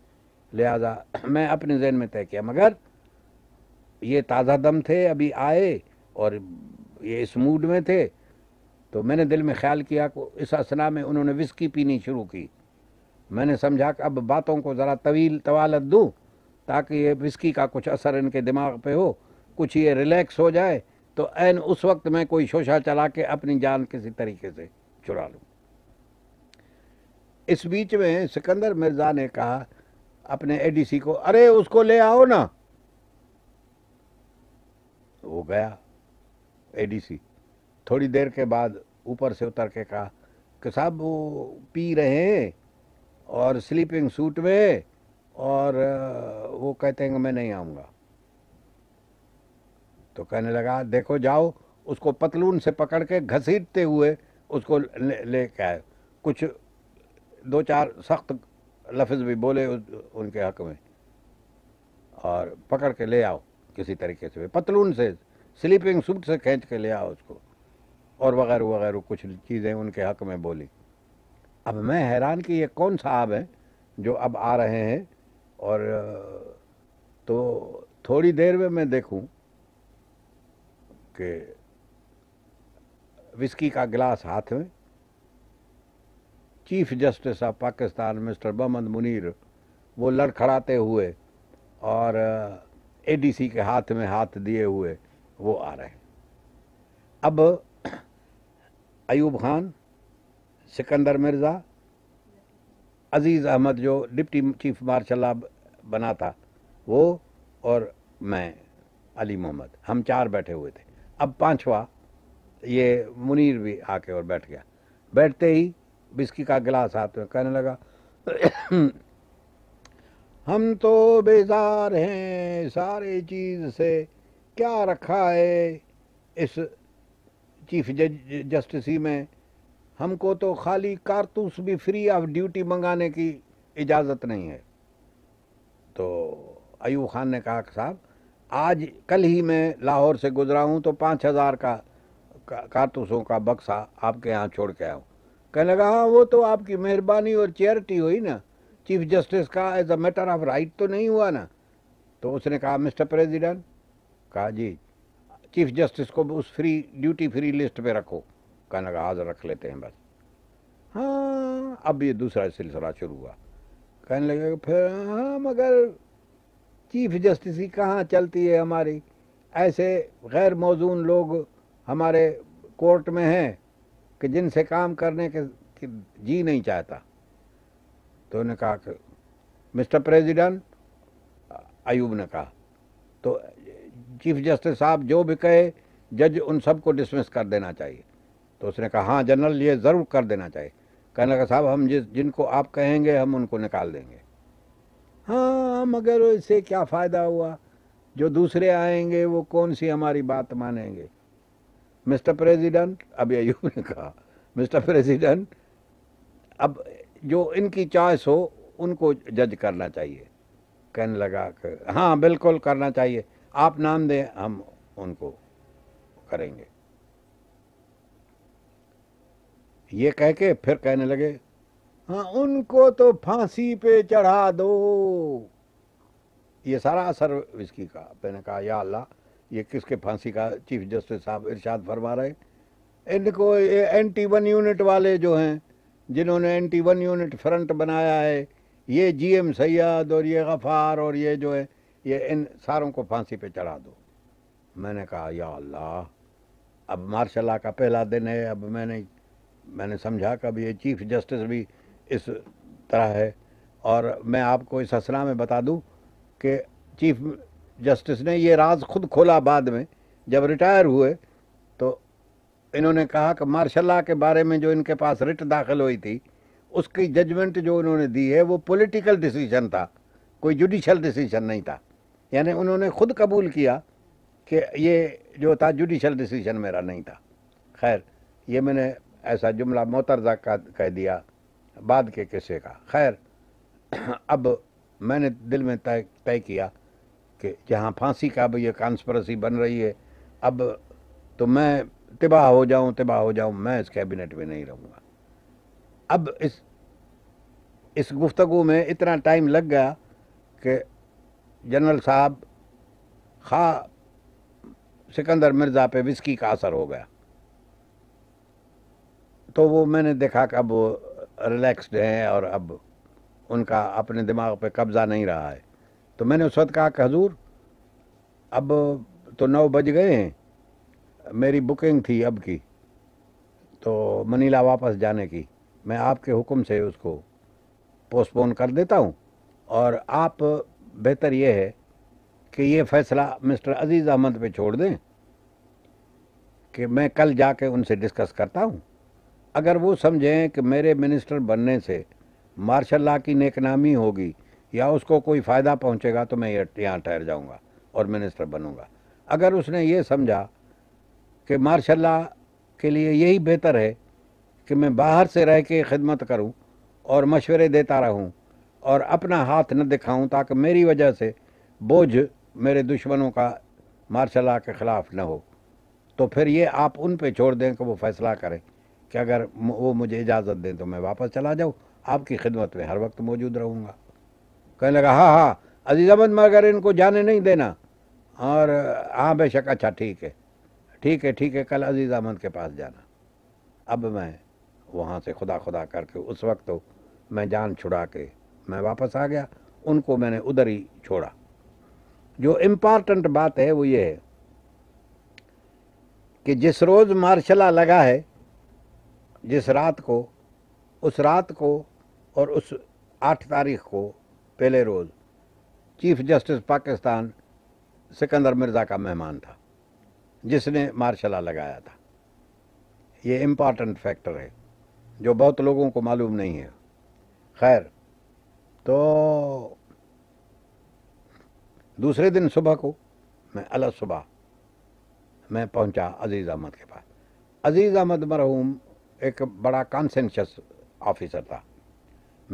लिहाजा मैं अपने जहन में तय किया मगर ये ताज़ा दम थे अभी आए और ये इस मूड में थे तो मैंने दिल में ख्याल किया को इस असना में उन्होंने विस्की पीनी शुरू की मैंने समझा कि अब बातों को ज़रा तवील तवालत दूँ ताकि ये विस्की का कुछ असर इनके दिमाग पे हो कुछ ये रिलैक्स हो जाए तो एन उस वक्त मैं कोई शोशा चला के अपनी जान किसी तरीके से चुरा लूँ इस बीच में सिकंदर मिर्ज़ा ने कहा अपने एडीसी को अरे उसको ले आओ ना वो गया एडीसी थोड़ी देर के बाद ऊपर से उतर के कहा कि साहब वो पी रहे हैं और स्लीपिंग सूट में और वो कहते हैं कि मैं नहीं आऊँगा तो कहने लगा देखो जाओ उसको पतलून से पकड़ के घसीटते हुए उसको ले, ले के आए कुछ दो चार सख्त लफ्ज़ भी बोले उनके हक में और पकड़ के ले आओ किसी तरीके से पतलून से स्लीपिंग सूट से खींच के ले आओ उसको और वगैरह वगैरह कुछ चीज़ें उनके हक में बोली अब मैं हैरान कि ये कौन साहब हैं जो अब आ रहे हैं और तो थोड़ी देर में मैं देखूं कि विस्की का गिलास हाथ में chief justice of Pakistan mister बमंद मुनीर वो लड़खड़ाते हुए और एडीसी के हाथ में हाथ दिए हुए वो आ रहे हैं अब अयूब खान सिकंदर मिर्ज़ा अज़ीज़ अहमद जो डिप्टी चीफ मार्शल अब बना था वो और मैं अली मोहम्मद हम चार बैठे हुए थे अब पांचवा ये मुनीर भी आके और बैठ गया बैठते ही बिस्की का गिलास हाथ में कहने लगा हम तो बेजार हैं सारे चीज़ से क्या रखा है इस चीफ जज जस्टिस ही में हमको तो खाली कारतूस भी फ्री ऑफ ड्यूटी मंगाने की इजाज़त नहीं है तो अयूब खान ने कहा साहब आज कल ही मैं लाहौर से गुजरा हूँ तो पाँच हज़ार का कारतूसों का बक्सा आपके यहाँ छोड़ के आया हूँ कहने लगा हाँ वो तो आपकी मेहरबानी और चैरिटी हुई ना चीफ जस्टिस का as a matter of right तो नहीं हुआ ना तो उसने कहा मिस्टर प्रेसिडेंट कहा जी चीफ जस्टिस को उस फ्री ड्यूटी फ्री लिस्ट पे रखो कहने का हाजिर रख लेते हैं बस हाँ अब ये दूसरा सिलसिला शुरू हुआ कहने लगे फिर हाँ मगर चीफ जस्टिस की कहाँ चलती है हमारी ऐसे गैर मौजून लोग हमारे कोर्ट में हैं कि जिनसे काम करने के जी नहीं चाहता तो उन्होंने कहा कि मिस्टर प्रेसिडेंट अयूब ने कहा तो चीफ जस्टिस साहब जो भी कहे जज उन सबको डिसमिस कर देना चाहिए तो उसने कहा हाँ जनरल ये ज़रूर कर देना चाहिए कहने लगा साहब हम जिस जिनको आप कहेंगे हम उनको निकाल देंगे हाँ मगर इससे क्या फ़ायदा हुआ जो दूसरे आएंगे वो कौन सी हमारी बात मानेंगे मिस्टर प्रेसिडेंट अब यू ने कहा मिस्टर प्रेसिडेंट अब जो इनकी चॉइस हो उनको जज करना चाहिए कहने लगा कि हाँ बिल्कुल करना चाहिए आप नाम दें हम उनको करेंगे ये कह के फिर कहने लगे हाँ उनको तो फांसी पे चढ़ा दो ये सारा असर इसकी का मैंने कहा या अल्लाह ये किसके फांसी का चीफ जस्टिस साहब इरशाद फरमा रहे इनको ये एंटी वन यूनिट वाले जो हैं जिन्होंने एंटी वन यूनिट फ्रंट बनाया है ये जीएम सैयद और ये गफ़ार और ये जो है ये इन सारों को फांसी पे चढ़ा दो मैंने कहा या अल्लाह अब मार्शल का पहला दिन है अब मैंने मैंने समझा कि अब ये चीफ जस्टिस भी इस तरह है और मैं आपको इस असरा में बता दूं कि चीफ जस्टिस ने ये राज खुद खोला बाद में जब रिटायर हुए तो इन्होंने कहा कि मार्शल के बारे में जो इनके पास रिट दाखिल हुई थी उसकी जजमेंट जो इन्होंने दी है वो पॉलिटिकल डिसीजन था कोई जुडिशल डिसीजन नहीं था यानी उन्होंने खुद कबूल किया कि ये जो था जुडिशल डिसीजन मेरा नहीं था खैर ये मैंने ऐसा जुमला मोतरजा का कह दिया बाद के किस्से का खैर अब मैंने दिल में तय तय किया कि जहाँ फांसी का अब ये कॉन्स्परेसी बन रही है अब तो मैं तिबाह हो जाऊँ तिबाह हो जाऊँ मैं इस कैबिनेट में नहीं रहूँगा अब इस इस गुफ्तगु में इतना टाइम लग गया कि जनरल साहब खा सिकंदर मिर्ज़ा पे विस्की का असर हो गया तो वो मैंने देखा कि अब रिलैक्सड हैं और अब उनका अपने दिमाग पे कब्ज़ा नहीं रहा है तो मैंने उस वक्त कहा कि हजूर अब तो नौ बज गए हैं मेरी बुकिंग थी अब की तो मनीला वापस जाने की मैं आपके हुक्म से उसको पोस्टपोन कर देता हूँ और आप बेहतर यह है कि ये फैसला मिस्टर अजीज़ अहमद पे छोड़ दें कि मैं कल जाके उनसे डिस्कस करता हूँ अगर वो समझें कि मेरे मिनिस्टर बनने से मार्शल ला की नेकनामी होगी या उसको कोई फ़ायदा पहुँचेगा तो मैं यहाँ ठहर जाऊँगा और मिनिस्टर बनूँगा अगर उसने ये समझा कि मार्शल ला के लिए यही बेहतर है कि मैं बाहर से रह के खिदमत करूँ और मशवरे देता रहूँ और अपना हाथ न दिखाऊं ताकि मेरी वजह से बोझ मेरे दुश्मनों का मार्शल के ख़िलाफ़ न हो तो फिर ये आप उन पे छोड़ दें कि वो फैसला करें कि अगर वो मुझे इजाज़त दें तो मैं वापस चला जाऊँ आपकी खिदमत में हर वक्त मौजूद रहूँगा कहने लगा हाँ हाँ अजीज़ अहमद मगर इनको जाने नहीं देना और हाँ बेशक अच्छा ठीक है ठीक है ठीक है कल अजीज़ अहमद के पास जाना अब मैं वहाँ से खुदा खुदा करके उस वक्त तो मैं जान छुड़ा के मैं वापस आ गया उनको मैंने उधर ही छोड़ा जो इम्पॉर्टेंट बात है वो ये है कि जिस रोज़ मार्शला लगा है जिस रात को उस रात को और उस आठ तारीख को पहले रोज़ चीफ जस्टिस पाकिस्तान सिकंदर मिर्ज़ा का मेहमान था जिसने मार्शला लगाया था ये इम्पॉर्टेंट फैक्टर है जो बहुत लोगों को मालूम नहीं है खैर तो दूसरे दिन सुबह को मैं अला सुबह मैं पहुंचा अजीज़ अहमद के पास अजीज़ अहमद मरहूम एक बड़ा कॉन्सेंशस ऑफिसर था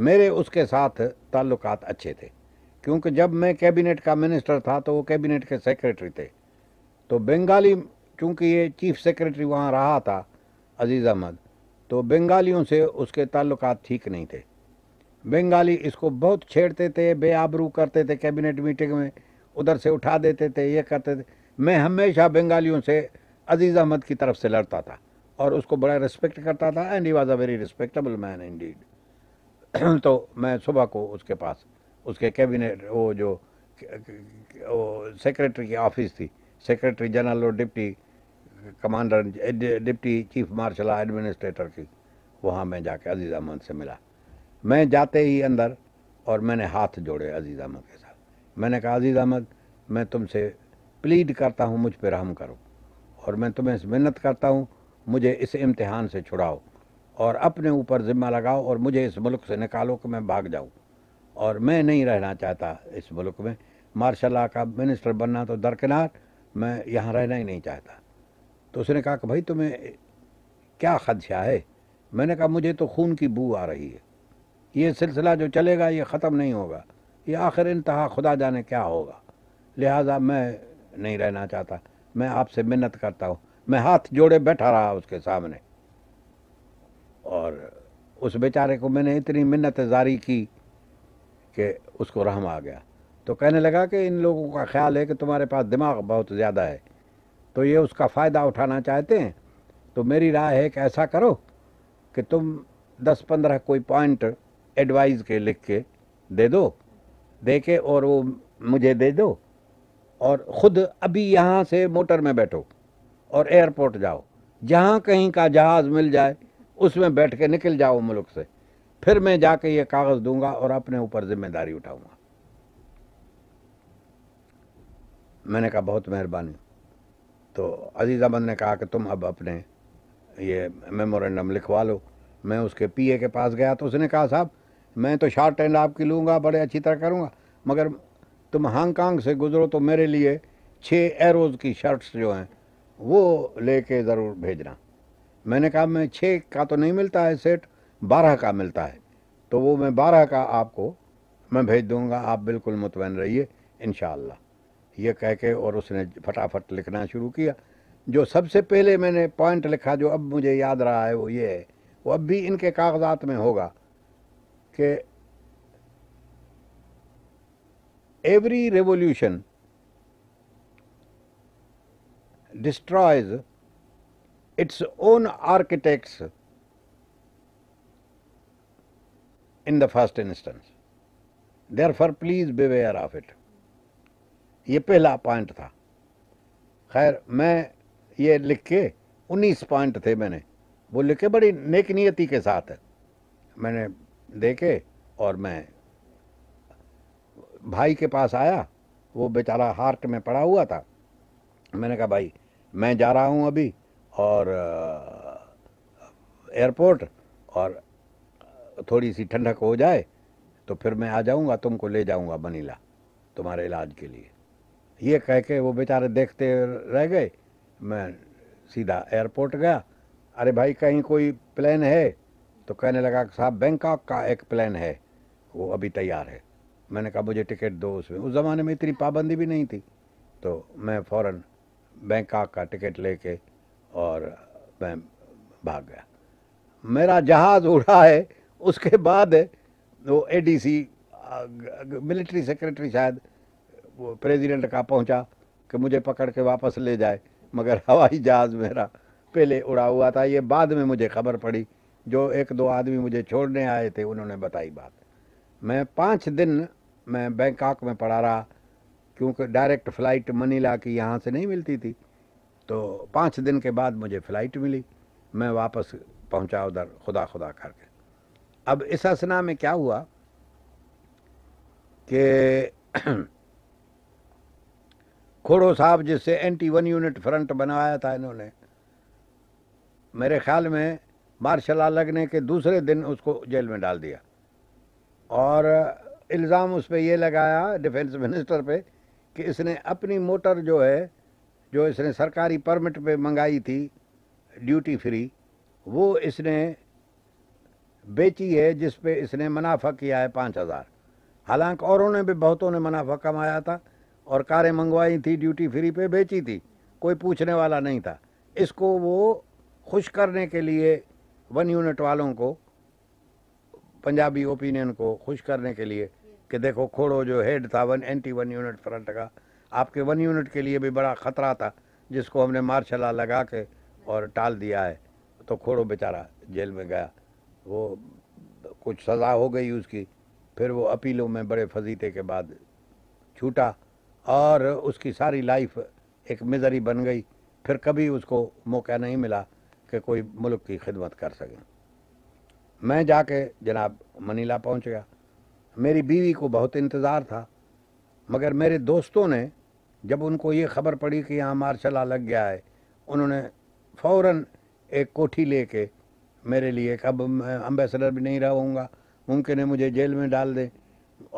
मेरे उसके साथ ताल्लुक अच्छे थे क्योंकि जब मैं कैबिनेट का मिनिस्टर था तो वो कैबिनेट के सेक्रेटरी थे तो बंगाली चूँकि ये चीफ सेक्रेटरी वहाँ रहा था अजीज़ अहमद तो बंगालियों से उसके ताल्लुक ठीक नहीं थे बंगाली इसको बहुत छेड़ते थे बेआबरू करते थे कैबिनेट मीटिंग में उधर से उठा देते थे ये करते थे मैं हमेशा बंगालियों से अजीज़ अहमद की तरफ से लड़ता था और उसको बड़ा रिस्पेक्ट करता था and he was a very respectable man इन तो मैं सुबह को उसके पास उसके कैबिनेट वो जो वो सेक्रेटरी की ऑफिस थी सेक्रेटरी जनरल और deputy commander deputy chief martial administrator की वहाँ मैं जाके अजीज़ अहमद से मिला मैं जाते ही अंदर और मैंने हाथ जोड़े अजीज़ अहमद के साथ मैंने कहा अजीज़ अहमद मैं तुमसे प्लीड करता हूँ मुझ पर रहम करो और मैं तुम्हें मिन्नत करता हूँ मुझे इस इम्तहान से छुड़ाओ और अपने ऊपर ज़िम्मा लगाओ और मुझे इस मुल्क से निकालो कि मैं भाग जाऊँ और मैं नहीं रहना चाहता इस मुल्क में मार्शल का मिनिस्टर बनना तो दरकिनार मैं यहाँ रहना ही नहीं चाहता तो उसने कहा कि भाई तुम्हें क्या खदशा है मैंने कहा मुझे तो खून की बू आ रही है ये सिलसिला जो चलेगा ये ख़त्म नहीं होगा ये आखिर इंतहा खुदा जाने क्या होगा लिहाजा मैं नहीं रहना चाहता मैं आपसे मिन्नत करता हूँ मैं हाथ जोड़े बैठा रहा उसके सामने और उस बेचारे को मैंने इतनी मिन्नत जारी की कि उसको रहम आ गया तो कहने लगा कि इन लोगों का ख्याल है कि तुम्हारे पास दिमाग बहुत ज़्यादा है तो ये उसका फ़ायदा उठाना चाहते हैं तो मेरी राय है कि ऐसा करो कि तुम दस पंद्रह कोई पॉइंट एडवाइस के लिख के दे दो दे के और वो मुझे दे दो और ख़ुद अभी यहाँ से मोटर में बैठो और एयरपोर्ट जाओ जहाँ कहीं का जहाज़ मिल जाए उसमें बैठ के निकल जाओ मुल्क से फिर मैं जाके ये कागज़ दूंगा और अपने ऊपर जिम्मेदारी उठाऊंगा मैंने कहा बहुत मेहरबानी तो अजीज़ अहमद ने कहा कि तुम अब अपने ये मेमोरेंडम लिखवा लो मैं उसके पीए के पास गया तो उसने कहा साहब मैं तो शार्ट एंड आपकी लूँगा बड़े अच्छी तरह करूँगा मगर तुम हांगकांग से गुजरो तो मेरे लिए छः एरोज़ की शर्ट्स जो हैं वो लेके ज़रूर भेजना मैंने कहा मैं छः का तो नहीं मिलता है सेट बारह का मिलता है तो वो मैं बारह का आपको मैं भेज दूँगा आप बिल्कुल मुतमिन रहिए इन ये कह के और उसने फटाफट लिखना शुरू किया जो सबसे पहले मैंने पॉइंट लिखा जो अब मुझे याद रहा है वो ये है वो अब भी इनके कागजात में होगा के every revolution destroys its own architects in the first instance therefore please beware of it ये पहला पॉइंट था खैर मैं ये लिख के उन्नीस पॉइंट थे मैंने वो लिखे बड़ी नेक के साथ मैंने दे के और मैं भाई के पास आया वो बेचारा हार्ट में पड़ा हुआ था मैंने कहा भाई मैं जा रहा हूँ अभी और एयरपोर्ट और थोड़ी सी ठंडक हो जाए तो फिर मैं आ जाऊँगा तुमको ले जाऊँगा मनीला तुम्हारे इलाज के लिए ये कह के वो बेचारे देखते रह गए मैं सीधा एयरपोर्ट गया अरे भाई कहीं कोई प्लेन है तो कहने लगा कि साहब बैंकॉक का एक प्लान है वो अभी तैयार है मैंने कहा मुझे टिकट दो उसमें उस ज़माने में इतनी पाबंदी भी नहीं थी तो मैं फ़ौर बैंकॉक का टिकट लेके और मैं भाग गया मेरा जहाज़ उड़ा है उसके बाद वो एडीसी मिलिट्री सेक्रेटरी शायद वो प्रेसिडेंट का पहुंचा कि मुझे पकड़ के वापस ले जाए मगर हवाई जहाज़ मेरा पहले उड़ा हुआ था ये बाद में मुझे खबर पड़ी जो एक दो आदमी मुझे छोड़ने आए थे उन्होंने बताई बात मैं पाँच दिन मैं बैंकॉक में पड़ा रहा क्योंकि डायरेक्ट फ़्लाइट मनीला की यहाँ से नहीं मिलती थी तो पाँच दिन के बाद मुझे फ़्लाइट मिली मैं वापस पहुँचा उधर खुदा खुदा करके अब इस असना में क्या हुआ कि खोड़ो साहब जिससे एंटी वन यूनिट फ्रंट बनवाया था इन्होंने मेरे ख्याल में मार्शल लगने के दूसरे दिन उसको जेल में डाल दिया और इल्ज़ाम उस पर यह लगाया डिफेंस मिनिस्टर पे कि इसने अपनी मोटर जो है जो इसने सरकारी परमिट पे मंगाई थी ड्यूटी फ्री वो इसने बेची है जिस पे इसने मुनाफा किया है पाँच हज़ार हालांकि औरों ने भी बहुतों ने मुनाफा कमाया था और कारें मंगवाई थी ड्यूटी फ्री पे बेची थी कोई पूछने वाला नहीं था इसको वो खुश करने के लिए वन यूनिट वालों को पंजाबी ओपिनियन को खुश करने के लिए कि देखो खोड़ो जो हेड था one anti one unit front का आपके वन यूनिट के लिए भी बड़ा ख़तरा था जिसको हमने मार्शला लगा के और टाल दिया है तो खोड़ो बेचारा जेल में गया वो कुछ सज़ा हो गई उसकी फिर वो अपीलों में बड़े फजीते के बाद छूटा और उसकी सारी लाइफ एक मिजरी बन गई फिर कभी उसको मौका नहीं मिला कि कोई मुल्क की खिदमत कर सकें मैं जाके जनाब मनीला पहुंच गया मेरी बीवी को बहुत इंतज़ार था मगर मेरे दोस्तों ने जब उनको ये खबर पड़ी कि यहाँ मार्शला लग गया है उन्होंने फ़ौर एक कोठी ले के मेरे लिए अब अम्बेसडर भी नहीं रहूँगा मुमकिन है मुझे जेल में डाल दें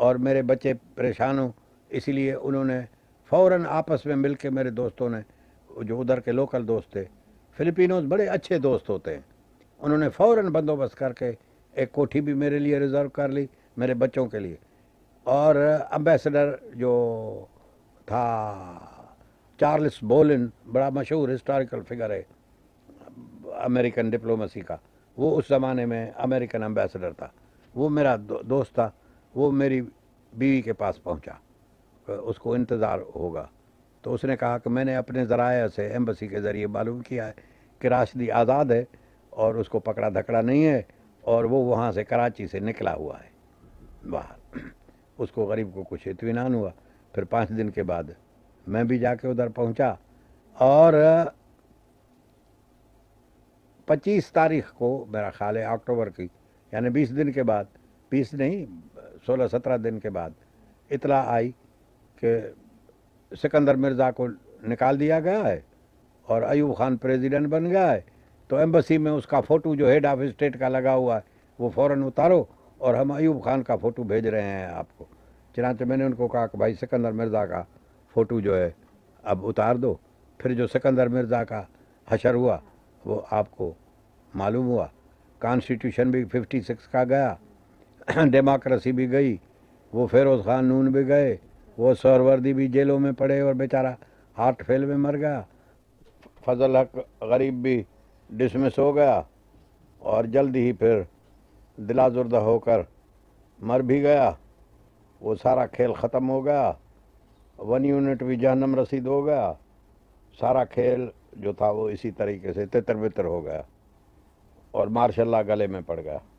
और मेरे बच्चे परेशान हों इसलिए उन्होंने फ़ौर आपस में मिल के मेरे दोस्तों ने जो उधर के लोकल दोस्त थे फिलिपिनोज बड़े अच्छे दोस्त होते हैं उन्होंने फ़ौर बंदोबस्त करके एक कोठी भी मेरे लिए रिज़र्व कर ली मेरे बच्चों के लिए और अम्बेसडर जो था चार्ल्स बोलिन बड़ा मशहूर हिस्टोरिकल फिगर है अमेरिकन डिप्लोमेसी का वो उस ज़माने में अमेरिकन अम्बेसडर था वो मेरा दो, दोस्त था वो मेरी बीवी के पास पहुंचा उसको इंतज़ार होगा तो उसने कहा कि मैंने अपने ज़राया से एम्बसी के ज़रिए मालूम किया है कि राशदी आज़ाद है और उसको पकड़ा धकड़ा नहीं है और वो वहाँ से कराची से निकला हुआ है बाहर उसको गरीब को कुछ इतमान हुआ फिर पाँच दिन के बाद मैं भी जाके उधर पहुँचा और 25 तारीख को मेरा ख्याल है अक्टूबर की यानी 20 दिन के बाद 20 नहीं 16-17 दिन के बाद इतला आई कि सिकंदर मिर्ज़ा को निकाल दिया गया है और अयूब खान प्रेसिडेंट बन गया है तो एम्बसी में उसका फ़ोटो जो हेड ऑफ स्टेट का लगा हुआ है वो फ़ौर उतारो और हम अयूब खान का फ़ोटो भेज रहे हैं आपको चनाचे मैंने उनको कहा कि भाई सिकंदर मिर्ज़ा का फ़ोटो जो है अब उतार दो फिर जो सिकंदर मिर्ज़ा का हशर हुआ वो आपको मालूम हुआ कॉन्स्टिट्यूशन भी फिफ्टी का गया डेमोक्रेसी भी गई वो फेरोज़ खान नून भी गए वो सौरवर्दी भी जेलों में पड़े और बेचारा हार्ट फेल में मर गया फजल हक गरीब भी डिसमिस हो गया और जल्द ही फिर दिलाजुर्दा होकर मर भी गया वो सारा खेल ख़त्म हो गया वन यूनिट भी जहनम रसीद हो गया सारा खेल जो था वो इसी तरीके से तितर बितर हो गया और मार्शल्ला गले में पड़ गया